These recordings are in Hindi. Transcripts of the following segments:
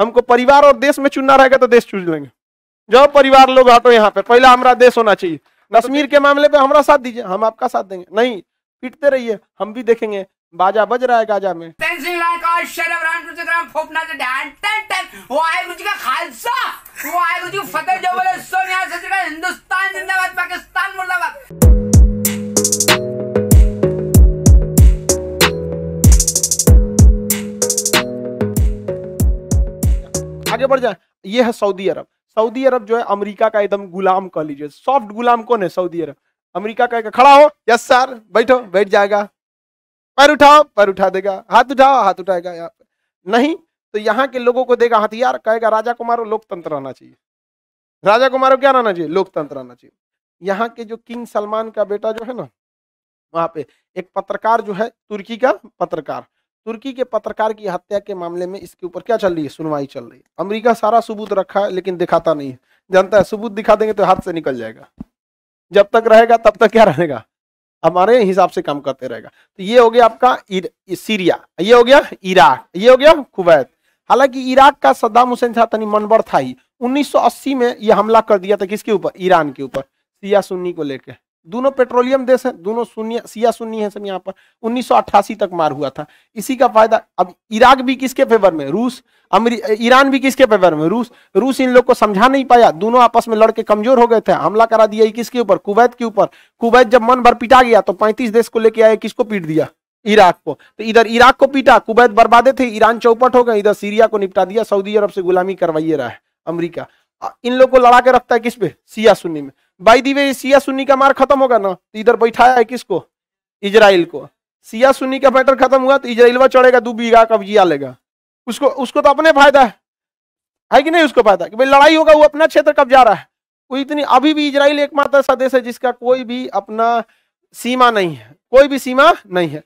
हमको परिवार और देश में चुनना रहेगा तो देश चुन लेंगे जाओ परिवार लोग हटो यहाँ पे पहला हमारा देश होना चाहिए कश्मीर के मामले पे हमारा साथ दीजिए हम आपका साथ देंगे नहीं पिटते रहिए हम भी देखेंगे बाजा बज रहा है गाजा में खालसा वो आए फतेह हिंदुस्तान जिंदाबाद पाकिस्तान मुर्दाबाद आगे बढ़ जाए ये है सऊदी अरब सऊदी अरब जो है अमेरिका का एकदम गुलाम कह लीजिए सॉफ्ट गुलाम कौन है सऊदी अरब अमेरिका का एक खड़ा हो यस सर बैठो बैठ जाएगा पैर उठाओ पैर उठा देगा हाथ उठाओ हाथ उठाएगा यहाँ पे नहीं तो यहाँ के लोगों को देगा हथियार कहेगा राजा कुमार लोकतंत्र रहना चाहिए राजा कुमार क्या रहना चाहिए लोकतंत्र रहना चाहिए यहाँ के जो किंग सलमान का बेटा जो है ना वहाँ पे एक पत्रकार जो है तुर्की का पत्रकार तुर्की के पत्रकार की हत्या के मामले में इसके ऊपर क्या चल रही है सुनवाई चल रही है अमेरिका सारा सबूत रखा है लेकिन दिखाता नहीं है जानता है सबूत दिखा देंगे तो हाथ से निकल जाएगा जब तक रहेगा तब तक क्या रहेगा हमारे हिसाब से काम करते रहेगा तो ये हो गया आपका सीरिया ये हो गया इराक ये हो गया कुवैत हालांकि इराक का सद्दाम हुसैन था तनी मनबर था ही 1980 में यह हमला कर दिया था किसके ऊपर ईरान के ऊपर सिया सुन्नी को लेकर दोनों पेट्रोलियम देश हैं दोनों सुन्नी सिया सुन्नी है सब यहाँ पर 1988 तक मार हुआ था इसी का फायदा अब इराक भी किसके फेवर में रूस ईरान भी किसके फेवर में रूस रूस इन लोग को समझा नहीं पाया दोनों आपस में लड़के कमजोर हो गए थे हमला करा दिया किसके ऊपर कुवैत के ऊपर कुवैत जब मन भर पिटा गया तो पैंतीस देश को लेके आए किसको पीट दिया इराक को तो इधर इराक को पीटा कुवैत बर्बादे थे ईरान चौपट हो गए इधर सीरिया को निपटा दिया सऊदी अरब से गुलामी करवाइए रहा है अमरीका इन लोग को लड़ा के रखता है किस पे सिया सुन्नी में by the way Shia Sunni का मार खत्म होगा ना तो इधर बैठाया है किसको इजराइल को सिया सुन्नी का मैटर खत्म हुआ तो इजराइल वह चढ़ेगा दो बीघा कब्जिया लेगा उसको उसको तो अपने फायदा है है कि नहीं उसको फायदा कि भाई लड़ाई होगा वो अपना क्षेत्र कब जा रहा है वो इतनी अभी भी इसराइल एकमात्र ऐसा देश है जिसका कोई भी अपना सीमा नहीं है कोई भी सीमा नहीं है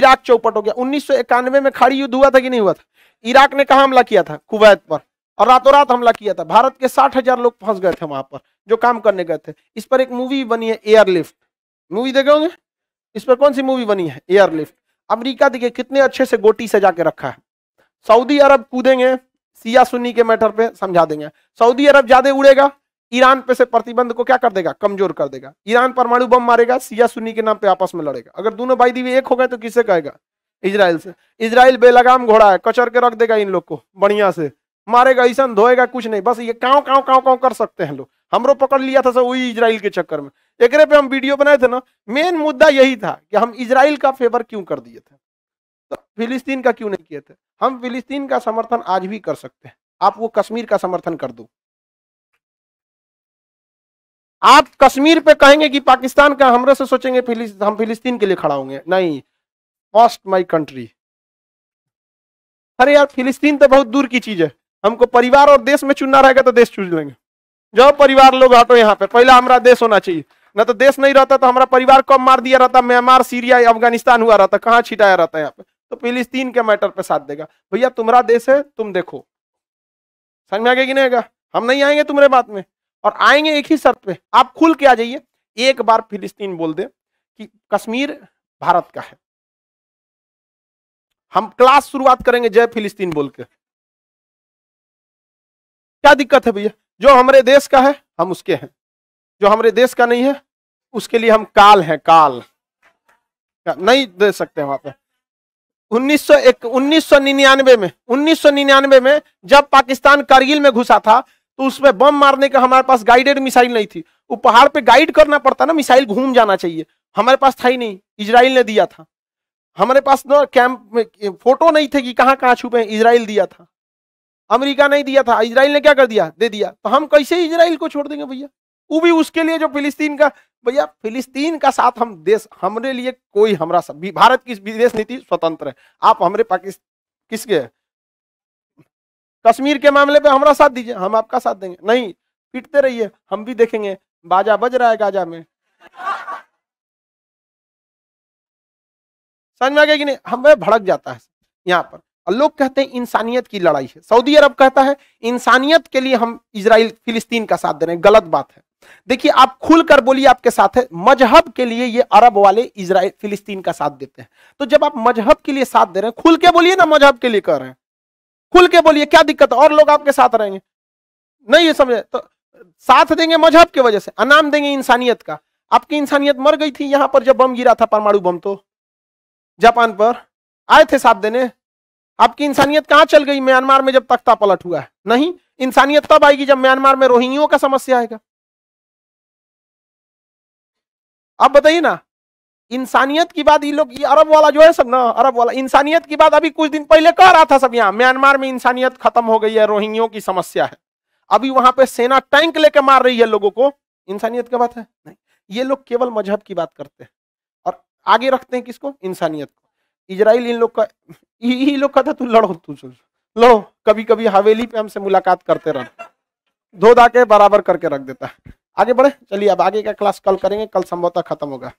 इराक चौपट हो गया उन्नीस में खाड़ी युद्ध हुआ था कि नहीं हुआ था इराक ने कहा हमला किया था कुवैत पर और रातों रात हमला किया था भारत के साठ हजार लोग फंस गए थे वहां पर जो काम करने गए थे इस पर एक मूवी बनी है एयरलिफ्ट मूवी देखे होंगे इस पर कौन सी मूवी बनी है एयरलिफ्ट अमेरिका देखिए कितने अच्छे से गोटी सजा के रखा है सऊदी अरब कूदेंगे सिया सुन्नी के मैटर पे समझा देंगे सऊदी अरब ज्यादा उड़ेगा ईरान पे से प्रतिबंध को क्या कर देगा कमजोर कर देगा ईरान परमाणु बम मारेगा सिया सुन्नी के नाम पे आपस में लड़ेगा अगर दोनों भाई दीवी एक हो गए तो किसे कहेगा इसराइल से इसराइल बेलगाम घोड़ा है कचर के रख देगा इन लोग को बढ़िया से मारेगा ऐसा धोएगा कुछ नहीं बस ये काव काव काव काव कर सकते हैं लोग हमरो पकड़ लिया था सब वही इसराइल के चक्कर में एक पे हम वीडियो बनाए थे ना मेन मुद्दा यही था कि हम इसराइल का फेवर क्यों कर दिए थे तो फिलिस्तीन का क्यों नहीं किए थे हम फिलिस्तीन का समर्थन आज भी कर सकते हैं आप वो कश्मीर का समर्थन कर दो आप कश्मीर पे कहेंगे कि पाकिस्तान का हमरे से सोचेंगे फिलिस्त, हम फिलिस्तीन के लिए खड़ा होंगे नहीं फर्स्ट माई कंट्री अरे यार फिलिस्तीन तो बहुत दूर की चीज है हमको परिवार और देश में चुनना रहेगा तो देश चुन लेंगे जो परिवार लोग हटो यहाँ पे पहला हमारा देश होना चाहिए ना तो देश नहीं रहता तो हमारा परिवार कब मार दिया रहता म्यांमार सीरिया अफगानिस्तान हुआ रहता कहाँ छिटाया रहता यहाँ पे तो फिलिस्तीन के मैटर पे साथ देगा भैया तुम्हारा देश है तुम देखो समझ में आगे कि नहीं हम नहीं आएंगे तुम्हारे बात में और आएंगे एक ही शर्त पे आप खुल के आ जाइए एक बार फिलिस्तीन बोल दे कि कश्मीर भारत का है हम क्लास शुरुआत करेंगे जय फिलिस्तीन बोल के क्या दिक्कत है भैया जो हमारे देश का है हम उसके हैं जो हमारे देश का नहीं है उसके लिए हम काल हैं काल नहीं दे सकते वहां पे 1999 में 1999 में जब पाकिस्तान करगिल में घुसा था तो उसमें बम मारने का हमारे पास गाइडेड मिसाइल नहीं थी वो पहाड़ पे गाइड करना पड़ता ना मिसाइल घूम जाना चाहिए हमारे पास था ही नहीं इसराइल ने दिया था हमारे पास ना कैंप में फोटो नहीं थे कि कहाँ कहाँ छुपे हैं इसराइल दिया था अमेरिका नहीं दिया था इसराइल ने क्या कर दिया दे दिया तो हम कैसे इसराइल को छोड़ देंगे भैया वो भी उसके लिए जो फिलिस्तीन का भैया फिलिस्तीन का साथ हम देश हमारे लिए कोई हमारा भारत की विदेश नीति स्वतंत्र है आप हमारे पाकिस्तान किसके कश्मीर के मामले पे हमारा साथ दीजिए हम आपका साथ देंगे नहीं पिटते रहिए हम भी देखेंगे बाजा बज रहा है गाजा में समझ में आ गया कि नहीं हमें भड़क जाता है यहाँ पर और लोग कहते हैं इंसानियत की लड़ाई है सऊदी अरब कहता है इंसानियत के लिए हम इसराइल फिलिस्तीन का साथ दे रहे हैं गलत बात है देखिए आप खुलकर बोलिए आपके साथ है मजहब के लिए ये अरब वाले इसराइल फिलिस्तीन का साथ देते हैं तो जब आप मजहब के लिए साथ दे रहे हैं खुल के बोलिए ना मजहब के लिए कह रहे हैं खुल के बोलिए क्या दिक्कत है और लोग आपके साथ रहेंगे नहीं ये समझे तो साथ देंगे मजहब की वजह से अनाम देंगे इंसानियत का आपकी इंसानियत मर गई थी यहां पर जब बम गिरा था परमाणु बम तो जापान पर आए थे साथ देने आपकी इंसानियत कहाँ चल गई म्यांमार में जब तख्ता पलट हुआ है नहीं इंसानियत तब आएगी जब म्यांमार में रोहिंग्यों का समस्या आएगा आप बताइए ना इंसानियत की बात ये लोग ये अरब वाला जो है सब ना अरब वाला इंसानियत की बात अभी कुछ दिन पहले कह रहा था सब यहाँ म्यांमार में इंसानियत खत्म हो गई है रोहिंग्यों की समस्या है अभी वहां पे सेना टैंक लेके मार रही है लोगों को इंसानियत की बात है नहीं ये लोग केवल मजहब की बात करते हैं और आगे रखते हैं किसको इंसानियत को इजराइल इन लोग का यही लोग का था तू लड़ो तू लो कभी कभी हवेली पे हमसे मुलाकात करते रहो धो धा के बराबर करके रख देता आगे बढ़े चलिए अब आगे का क्लास कल करेंगे कल संभवतः खत्म होगा